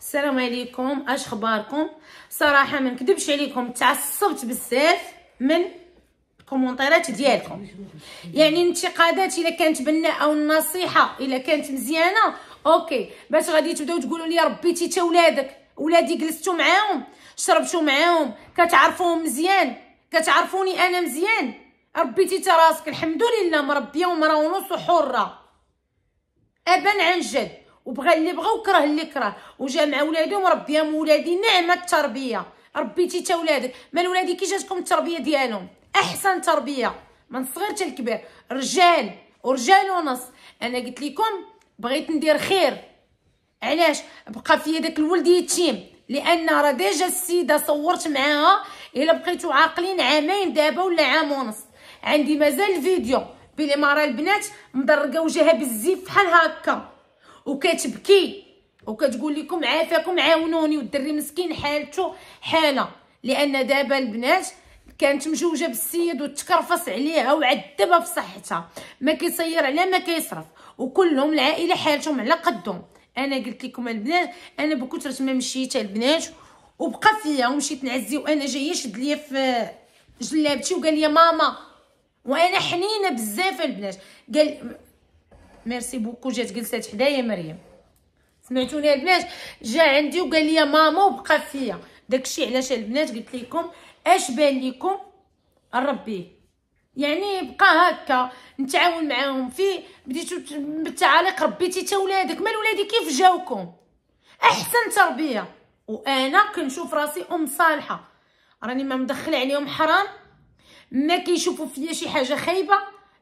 السلام عليكم اش اخباركم صراحه ما نكذبش عليكم تعصبت بزاف من الكومونتيرات ديالكم يعني الانتقادات الا كانت بناء او النصيحه الا كانت مزيانه اوكي باش غادي تبداو تقولوا لي ربيتي تا ولادك ولادي جلستو معاهم شربتو معاهم كتعرفوهم مزيان كتعرفوني انا مزيان ربيتي تا راسك الحمد لله مربيه ومرا ونص وحره ابا عن جد وبغى اللي بغى وكره اللي كره وجا مع ولادو مربي ولادي نعمه التربيه ربيتي تا ولادك مال ولادي كي جاتكم التربيه ديالهم احسن تربيه من صغير حتى الكبير رجال ورجال ونص انا قلت لكم بغيت ندير خير علاش بقى في داك الولد يتيم لان راه ديجا السيده صورت معاها الا بقيتو عاقلين عامين دابا ولا عام ونص عندي مازال فيديو بلي مرا البنات مدرقه وجهها بالزيف بحال هكا وكتبكي وكتقول لكم عافاكم عاونوني والدري مسكين حالته حاله لان دابا البنات كانت مجوجه بالسيد وتكرفص عليها وعذبها في صحتها ما كيصير عليها ما كيصرف وكلهم العائله حالتهم على قدهم انا قلت لكم البنات انا بكثره ما مشيت البنات وبقى فيا ومشيت نعزي وانا جايه شد ليا في جلابتي وقال لي ماما وانا حنينه بزاف البنات قال ميرسي بوكو جات جلسات حدايا مريم سمعتوني البنات جا عندي وقال لي ماما وبقى فيا داكشي علاش البنات قلت لكم اش بان لكم ربيه يعني بقى هكا نتعاون معاهم فيه بديتو بالتعاليق ربيتي تا ولادك مال ولادي كيف جاوكم احسن تربيه وانا كنشوف راسي ام صالحه راني ما مدخله عليهم حرام ما كيشوفوا فيا شي حاجه خايبه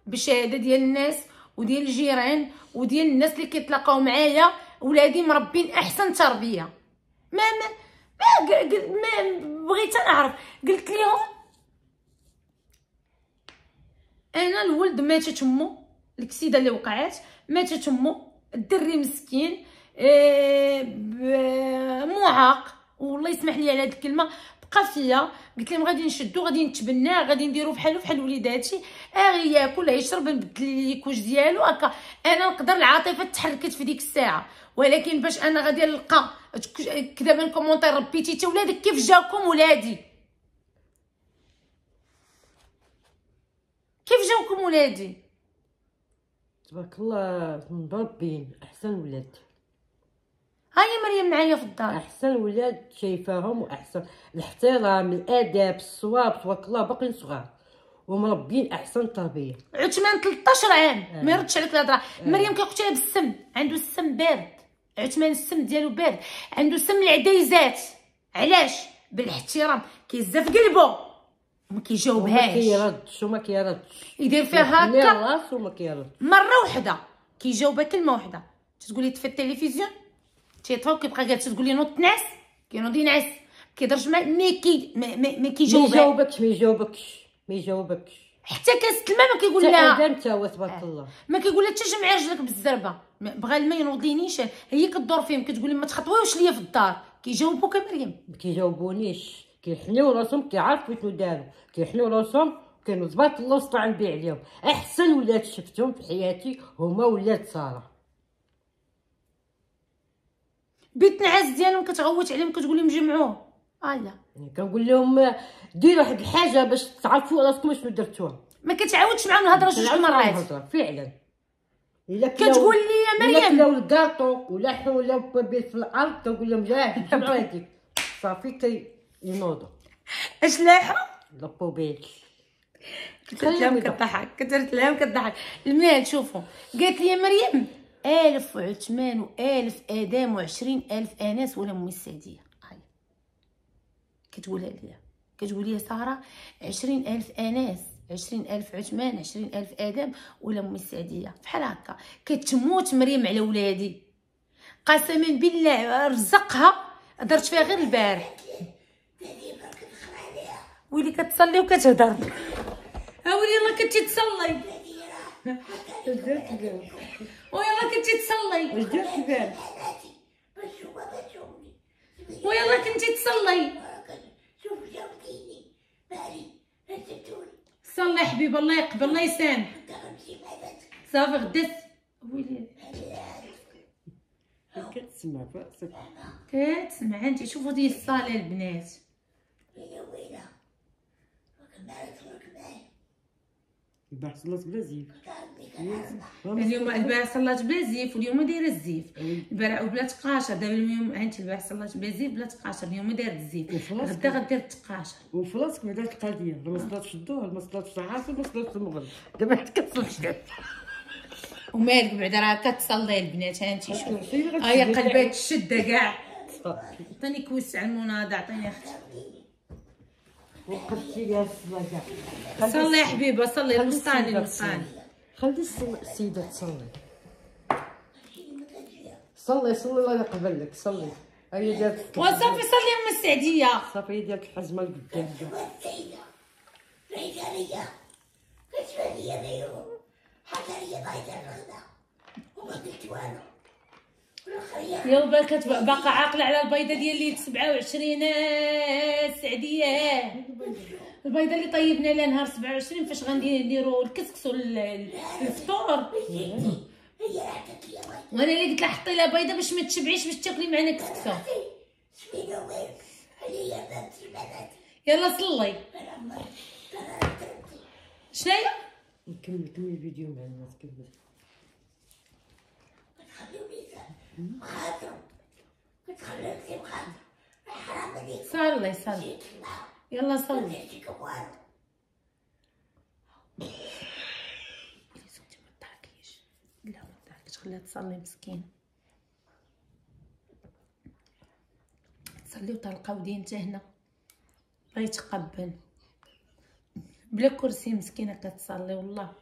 بشهاده ديال الناس وديال الجيران وديال الناس اللي كيتلاقاو معايا ولادي مربين احسن تربيه ما ما ما, ما بغيت نعرف قلت لهم انا الولد ماتت امه الكسيده اللي وقعت ماتت امه الدري مسكين آه، معاق والله يسمح لي على هذه الكلمه ثقه فيا قلت لهم غادي نشدو غادي نتبناه غادي نديرو بحالو بحال وليداتي اه ياكل يشرب نبدل لي كوش ديالو هكا انا نقدر العاطفه تحركت في ديك الساعه ولكن باش انا غادي نلقى كذا من كومونتير ربيتي تا ولادك كيف جاكم ولادي كيف جاكم ولادي تبارك الله من ربي احسن ولاد هاي مريم معايا في الدار احسن ولاد شايفاهم واحسن الاحترام الاداب الصواب تبارك الله باقيين صغار ومربيين احسن تربيه عثمان 13 عام آه. ما يردش عليك الهضره آه. مريم كيقتلها بالسم عنده السم بارد عثمان السم ديالو بارد عنده سم العدايزات علاش بالاحترام كيزاف قلبو ما وما كيجاوبهاش ما كيردش وما كيردش يدير فيها هكا راسو كيردش مره وحده كيجاوبها كلمه وحده تقولي في التلفزيون تيطفى كيبقى جالس تقول لي نوض تنعس كينوض ينعس كيهضرش ما كي ما كيجاوبها ما يجاوبكش ما يجاوبكش ما يجاوبكش حتى كاسة الماء آه. ما كيقول لها حتى انت هو تبارك الله ما كيقول لها حتى جمعي رجلك بالزربه بغى الماء ينوض هي كدور فيهم كتقول لي ما تخطويوش ليا في الدار كيجاوبوك مريم ما كيجاوبونيش كيحنيو راسهم كيعرفوا شنو داروا كيحنيو راسهم كانوا تبارك الله سطع نبيع عليهم احسن ولاد شفتهم في حياتي هما ولاد ساره بيت نعاس ديالهم كتغوت عليهم كتقول لهم جمعوه الا آه، يعني كنقول لهم دير واحد الحاجه باش تعرفوا راسكم اشنو درتوها ما كتعاودش معاهم الهضره جوج مرات فعلا الا كتقول لي يا مريم ولا الكاطو ولا حوله بيت في الارض كنقول لهم جاه جمعوا هذيك صافي كي ينوضوا اش لاحوا لابوبيل كنت لهم كضحك كثرت لهم كضحك المهم شوفوا قالت لي مريم ألف وعثمان وألف آدم وعشرين ألف أناس ولا مي السعدية هاي كتقولها ليا كتقول لي سارة عشرين ألف أناس عشرين ألف عثمان عشرين ألف آدم ولا مي السعدية بحال هكا كتموت مريم على ولادي قسما بالله رزقها درت فيها غير البارح ويلي كتصلي وكتهضر ها ويلي يلاه كنتي تصلي ويلا كنتي تصلي واش درت بال ويلا كنتي تصلي صلي حبيبي الله يقبل الله يسامح صافي غدا ويلي كتسمع براسك كتسمع انت شوفوا ديال الصاله البنات البارح صلات بلا زيف اليوم البارح صلات بلا زيف واليوم دايره الزيف البارح بلا تقاشر دابا اليوم عندي البارح صلات بلا زيف بلا تقاشر اليوم دايره الزيف غدا غدير التقاشر وفلاصك بعدا القضيه ما صلاتش الظهر ما صلاتش العصر ما صلاتش المغرب دابا حتى كتصلش ومالك بعدا راه كتصلي البنات ها انت شوف هاي قلبات الشده كاع عطيني كويس على المناضه عطيني اختي صلي يا حبيبه صلي الوسطاني الوسطاني خلي السيده تصلي صلي صلي الله يقبل لك صلي هي ديال وصافي صلي يا ام السعديه صافي هي ديال الحزمه القدام السيده بعيد عليا كتبان ليا دايرهم حتى هي ضايعه الغدا وما قلت والو يا باك باقا عاقله على البيضه ديال اللي 27 آه، سعديه البيضه اللي طيبنا لها نهار 27 فاش غنديروا الكسكس والفطور وانا اللي قلت لها حطي لها بيضه باش ما تشبعيش باش تاكلي معنا كسكسه يلا صلي شناهي نكمل كمل الفيديو معنا تكمل صلي صلي يلا صلي زوجي ما لا ما خليها تصلي مسكين تصلي وتلقاو دينته هنا بغيت تقبل بلا كرسي مسكينه كتصلي والله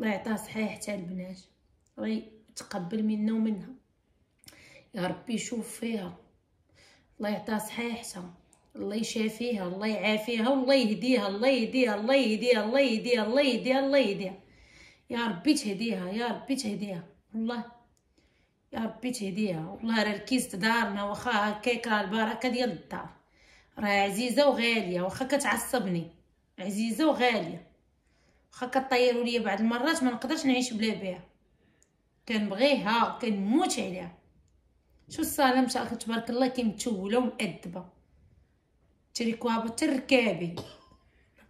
الله يعطيها صحيح حتى البنات غي تقبل منا ومنها ربي يشوف فيها الله يعطيها صحيحتها الله يشافيها الله يعافيها والله يهديها الله يهديها الله يهديها الله يهديها الله يهديها الله يهديها يا ربي تهديها يا ربي تهديها والله يا ربي تهديها والله راه الكيس دارنا واخا هكاك البركه ديال الدار راه عزيزه وغاليه واخا كتعصبني عزيزه وغاليه واخا كطيروا ليا بعض المرات ما نقدرش نعيش بلا بها كنبغيها كنموت عليها شو الصاله ما اخي تبارك الله كي متوله ومأدبه تريكوها حتى ركابي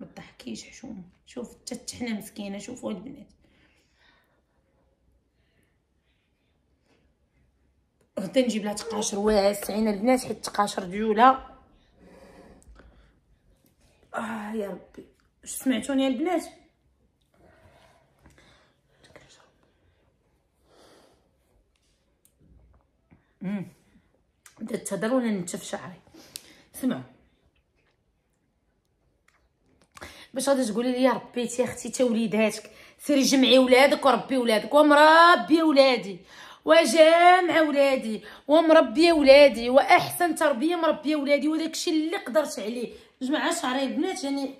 ما تضحكيش حشومه شوف حتى التحنه مسكينه شوفوا البنات غدا نجيب لها تقاشر واسعين البنات حيت تقاشر ديولها اه يا ربي سمعتوني البنات بدات تهضر وانا نتف شعري سمعوا باش غادي تقولي لي ربيتي اختي تا وليداتك سيري جمعي ولادك وربي ولادك ومربي ولادي وجامع ولادي ومربيه ولادي واحسن تربيه مربيه ولادي وداكشي اللي قدرت عليه جمعه شعري بنات يعني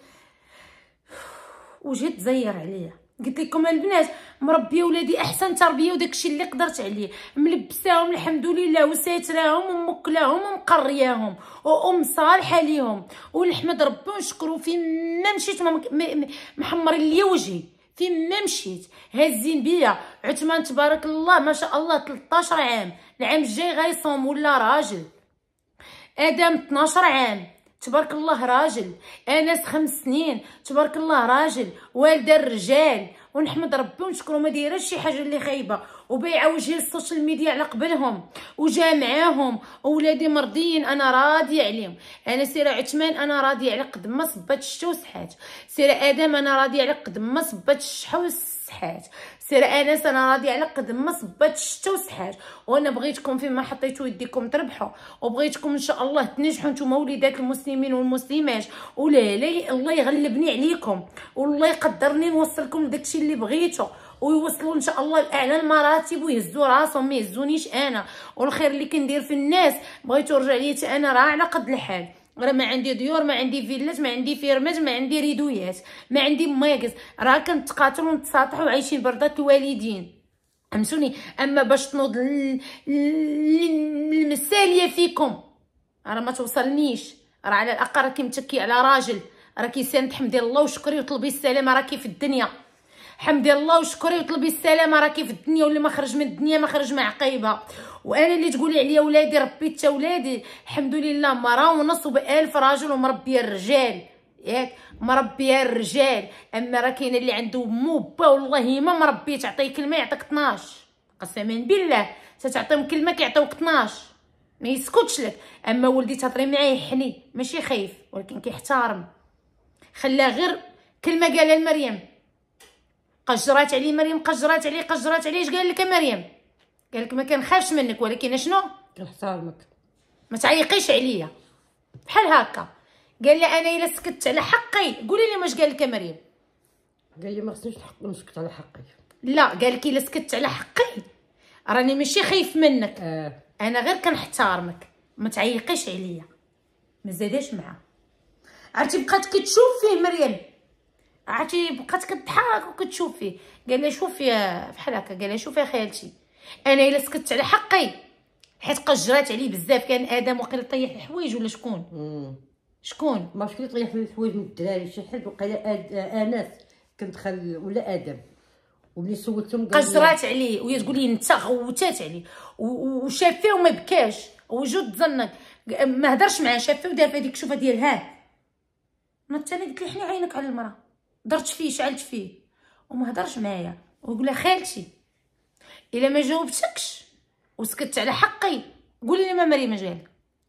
وجهي تزير عليا قلت لكم البنات مربيه ولادي احسن تربيه وداكشي اللي قدرت عليه ملبساهم الحمد لله وساتراهم ومكلاهم ومقرياهم وام صالحه ليهم ولحمد ربي ونشكرو فين ما مشيت محمرين لي وجهي فين ما مشيت هازين بيا عثمان تبارك الله ما شاء الله 13 عام العام الجاي غيصوم ولا راجل ادم 12 عام تبارك الله راجل انس خمس سنين تبارك الله راجل والده الرجال ونحمد ربي ونشكرو ما دايرش شي حاجه اللي خايبه وبيع وجهي للسوشيال ميديا على قبلهم وجا معاهم وولادي مرضيين انا راضيه عليهم انا سيره عثمان انا راضيه على قد ما صبات الشتا وصحات سيره ادم انا راضيه على قد ما صبات الشحه وصحات سير انس انا راضيه على قد ما صبات الشتا وسحاج وانا بغيتكم فيما حطيتو يديكم تربحوا وبغيتكم ان شاء الله تنجحوا نتوما وليدات المسلمين والمسلمات ولا الله يغلبني عليكم والله يقدرني نوصلكم داكشي اللي بغيتو ويوصلوا ان شاء الله لاعلى المراتب ويهزوا راسهم ما يهزونيش انا والخير اللي كندير في الناس بغيتو يرجع ليا انا راه على قد الحال راه ما عندي ديور ما عندي فيلات ما عندي فيرمات ما عندي ريدويات ما عندي ميكس راه كنتقاتل ونتساطحوا وعايشين برضه الوالدين فهمتوني اما باش تنوض المساليه فيكم راه ما توصلنيش راه على الاقل راكي متكي على راجل راكي كيساند حمد الله وشكري وطلبي السلامه راكي في الدنيا حمدي الله وشكري وطلبي السلامه راكي في الدنيا واللي ما خرج من الدنيا ما خرج مع عقيبه وانا اللي تقولي عليا ولادي ربيت ولادي الحمد لله مرا ونص وبالف راجل ومربيه الرجال ياك مربيه الرجال اما راه كاين اللي عنده مو با والله ما مربيه تعطيه كلمه يعطيك 12 قسما بالله تتعطيهم كلمه كيعطيوك 12 ما يسكتش لك اما ولدي تهضري معاه يحني ماشي خايف ولكن كيحترم خلاه غير كلمه قالها لمريم قجرات عليه مريم قجرات عليه قجرات عليه اش قال لك مريم قال لك ما كنخافش منك ولكن شنو كنحترمك ما تعيقيش عليا بحال هكا قال لي انا الا سكت على حقي قولي لي واش قال لك مريم قال لي ما خصنيش نسكت على حقي لا قال لك الا سكت على حقي راني ماشي خايف منك آه. انا غير كنحترمك ما تعيقيش عليا ما زاداش معاه عرفتي بقات كتشوف فيه مريم عرفتي بقات كتضحك وكتشوف فيه قال لي شوفي بحال هكا قال لي شوفي خالتي انا الا سكت على حقي حيت قجرات عليه بزاف كان ادم وقيل طيح الحوايج ولا شكون شكون ما شكون طيح الحوايج من الدراري شي حد وقيل انس كنت خل ولا ادم وملي سولتهم قجرات عليه وهي تقول لي انت غوتات عليه وشاف فيه وما بكاش وجو تزنق ما هدرش معاه شاف فيه ودار في الشوفه ديال هاه ما تاني قلت لي حني عينك على المراه درت فيه شعلت فيه وما هضرش معايا وقول لها خالتي الا ما جاوبتكش وسكت على حقي قولي لي ما مري مجال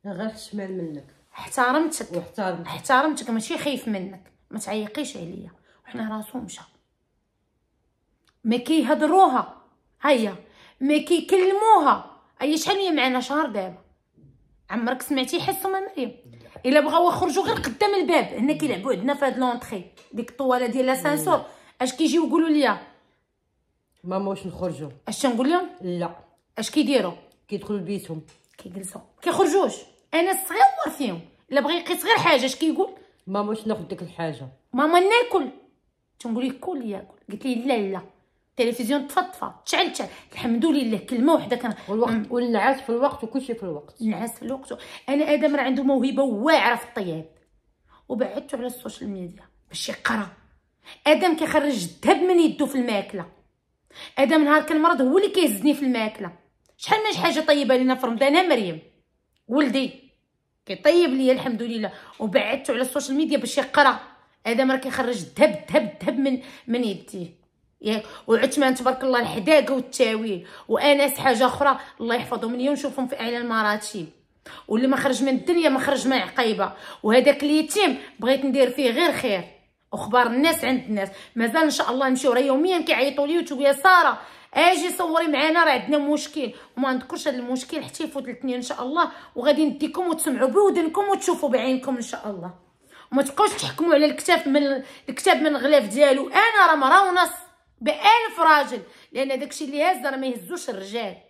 غير شمال منك احترمتك واحترمتك احترمتك ماشي خايف منك ما تعيقيش عليا وحنا راسو مشى ما كيهضروها هيا ما كيكلموها اي شحال هي معنا شهر دابا عمرك سمعتي حصه ما مريم الا بغاو يخرجوا غير قدام الباب هنا كيلعبوا عندنا في هاد لونطري ديك الطواله ديال لاسانسور اش كيجيو يقولوا لي ماما واش نخرجوا اش نقول لهم لا اش كيديروا كيدخلوا لبيتهم كيجلسوا كيخرجوش انا صغيور فيهم الا بغى يقيس غير حاجه اش كيقول ماما واش ناخذ ديك الحاجه ماما ناكل تنقول لي كل ياكل قلت لي لا لا التلفزيون تفطفى تشعل تشعل الحمد لله كلمه وحده كان والوقت والنعاس في الوقت وكل شيء في الوقت النعاس في الوقت انا ادم راه عنده موهبه واعره في الطياب وبعدته على السوشيال ميديا باش يقرا ادم كيخرج الذهب من يدو في الماكله ادم نهار كان مرض هو اللي كيهزني في الماكله شحال من حاجه طيبه لينا في رمضان انا مريم ولدي كيطيب ليا الحمد لله وبعدته على السوشيال ميديا باش يقرا ادم راه كيخرج الذهب الذهب الذهب من من يديه ياك وعثمان تبارك الله الحداقه والتاويل وانس حاجه اخرى الله يحفظهم اليوم نشوفهم في اعلى المراتب واللي ما خرج من الدنيا ما خرج من عقيبه وهذاك اليتيم بغيت ندير فيه غير خير اخبار الناس عند الناس مازال ان شاء الله نمشيو راه يوميا كيعيطوا لي وتقول يا ساره اجي صوري معانا راه عندنا مشكل وما نذكرش هذا المشكل حتى يفوت الاثنين ان شاء الله وغادي نديكم وتسمعوا بودنكم وتشوفوا بعينكم ان شاء الله وما تبقاوش تحكموا على الكتاب من الكتاب من الغلاف ديالو انا راه مرا ونص بألف راجل لأن داكشي اللي هاز راه ما يهزوش الرجال